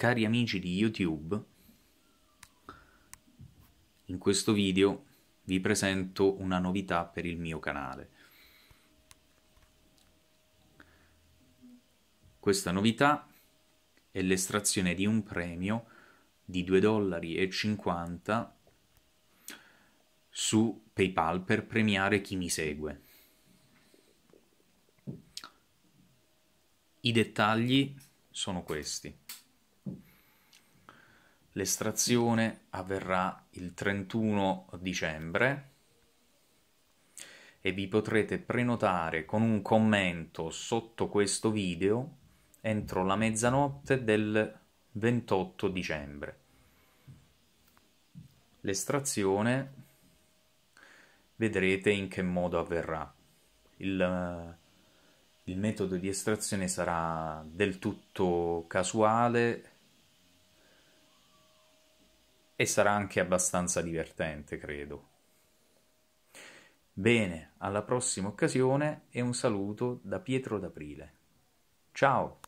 Cari amici di YouTube, in questo video vi presento una novità per il mio canale. Questa novità è l'estrazione di un premio di 2,50 dollari su PayPal per premiare chi mi segue. I dettagli sono questi. L'estrazione avverrà il 31 dicembre e vi potrete prenotare con un commento sotto questo video entro la mezzanotte del 28 dicembre. L'estrazione vedrete in che modo avverrà. Il, il metodo di estrazione sarà del tutto casuale e sarà anche abbastanza divertente, credo. Bene, alla prossima occasione e un saluto da Pietro d'Aprile. Ciao!